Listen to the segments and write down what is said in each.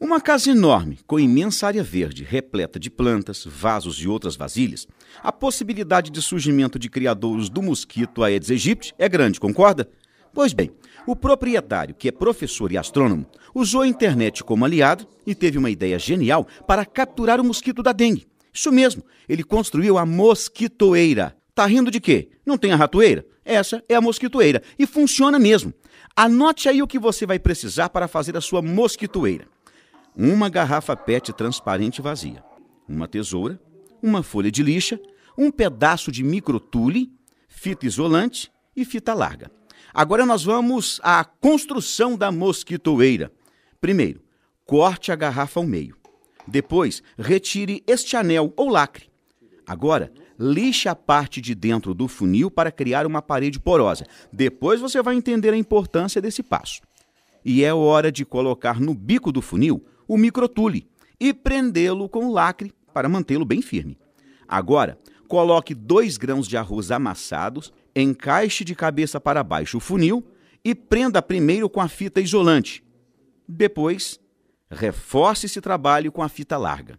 Uma casa enorme, com imensa área verde, repleta de plantas, vasos e outras vasilhas, a possibilidade de surgimento de criadouros do mosquito Aedes aegypti é grande, concorda? Pois bem, o proprietário, que é professor e astrônomo, usou a internet como aliado e teve uma ideia genial para capturar o mosquito da dengue. Isso mesmo, ele construiu a mosquitoeira. Tá rindo de quê? Não tem a ratoeira? Essa é a mosquitoeira e funciona mesmo. Anote aí o que você vai precisar para fazer a sua mosquitoeira uma garrafa PET transparente vazia, uma tesoura, uma folha de lixa, um pedaço de microtule, fita isolante e fita larga. Agora nós vamos à construção da mosquitoeira. Primeiro, corte a garrafa ao meio. Depois, retire este anel ou lacre. Agora, lixe a parte de dentro do funil para criar uma parede porosa. Depois você vai entender a importância desse passo. E é hora de colocar no bico do funil o microtule e prendê-lo com lacre para mantê-lo bem firme. Agora, coloque dois grãos de arroz amassados, encaixe de cabeça para baixo o funil e prenda primeiro com a fita isolante. Depois, reforce esse trabalho com a fita larga.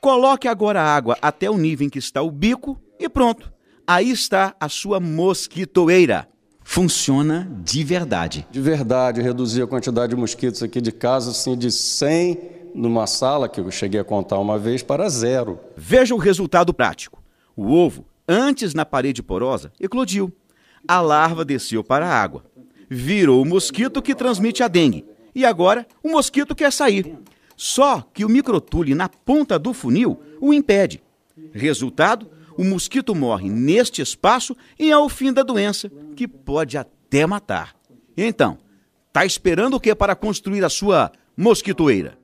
Coloque agora a água até o nível em que está o bico e pronto. Aí está a sua mosquitoeira funciona de verdade. De verdade, reduzir a quantidade de mosquitos aqui de casa assim de 100 numa sala que eu cheguei a contar uma vez para zero. Veja o resultado prático. O ovo, antes na parede porosa, eclodiu. A larva desceu para a água. Virou o mosquito que transmite a dengue. E agora o mosquito quer sair. Só que o microtule na ponta do funil o impede. Resultado: o mosquito morre neste espaço e é o fim da doença, que pode até matar. Então, tá esperando o que para construir a sua mosquitoeira?